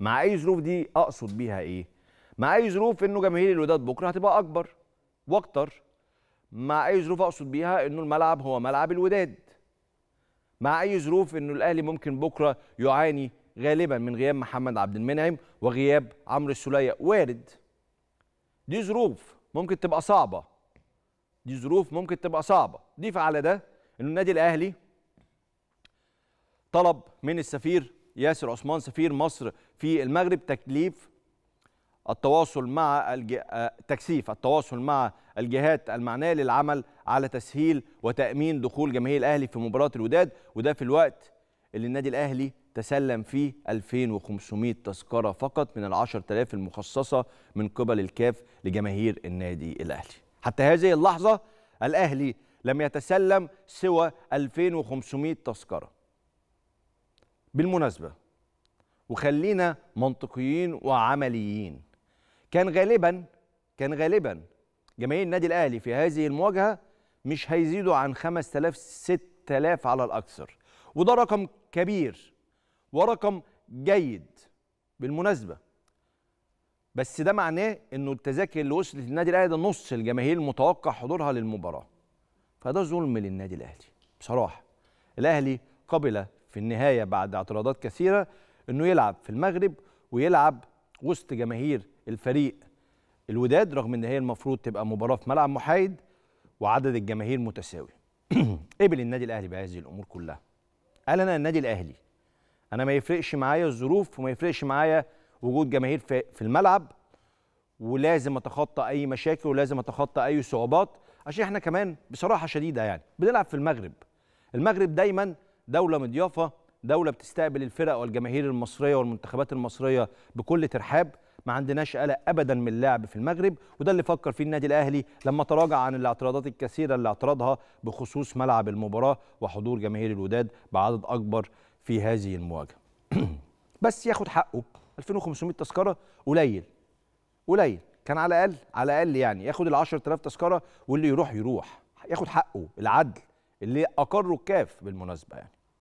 مع اي ظروف دي اقصد بيها ايه مع اي ظروف انه جماهير الوداد بكره هتبقى اكبر واكتر مع اي ظروف اقصد بيها انه الملعب هو ملعب الوداد مع اي ظروف انه الاهلي ممكن بكره يعاني غالبا من غياب محمد عبد المنعم وغياب عمرو السوليه وارد دي ظروف ممكن تبقى صعبه دي ظروف ممكن تبقى صعبه ضيف على ده انه النادي الاهلي طلب من السفير ياسر عثمان سفير مصر في المغرب تكليف التواصل مع الج... آه، تكثيف التواصل مع الجهات المعنيه للعمل على تسهيل وتامين دخول جماهير الاهلي في مباراه الوداد وده في الوقت اللي النادي الاهلي تسلم فيه 2500 تذكره فقط من ال 10000 المخصصه من قبل الكاف لجماهير النادي الاهلي. حتى هذه اللحظه الاهلي لم يتسلم سوى 2500 تذكره. بالمناسبة وخلينا منطقيين وعمليين كان غالبا كان غالبا جماهير النادي الاهلي في هذه المواجهه مش هيزيدوا عن 5000 6000 على الاكثر وده رقم كبير ورقم جيد بالمناسبه بس ده معناه انه التذاكر اللي وصلت للنادي الاهلي ده نص الجماهير المتوقع حضورها للمباراه فده ظلم للنادي الاهلي بصراحه الاهلي قبل في النهاية بعد اعتراضات كثيرة أنه يلعب في المغرب ويلعب وسط جماهير الفريق الوداد رغم أن هي المفروض تبقى مباراة في ملعب محايد وعدد الجماهير متساوي قبل النادي الأهلي بهذه الأمور كلها قال أنا النادي الأهلي أنا ما يفرقش معايا الظروف وما يفرقش معايا وجود جماهير في الملعب ولازم اتخطى اي مشاكل ولازم اتخطى اي صعوبات عشان احنا كمان بصراحه شديده يعني بنلعب في المغرب المغرب دايما دوله مضيافه دوله بتستقبل الفرق والجماهير المصريه والمنتخبات المصريه بكل ترحاب ما عندناش قلق ابدا من اللعب في المغرب وده اللي فكر فيه النادي الاهلي لما تراجع عن الاعتراضات الكثيره اللي اعترضها بخصوص ملعب المباراه وحضور جماهير الوداد بعدد اكبر في هذه المواجهه بس ياخد حقه 2500 تذكره قليل قليل كان على الاقل على الاقل يعني ياخد ال 10000 تذكره واللي يروح يروح ياخد حقه العدل اللي اقره الكاف بالمناسبه يعني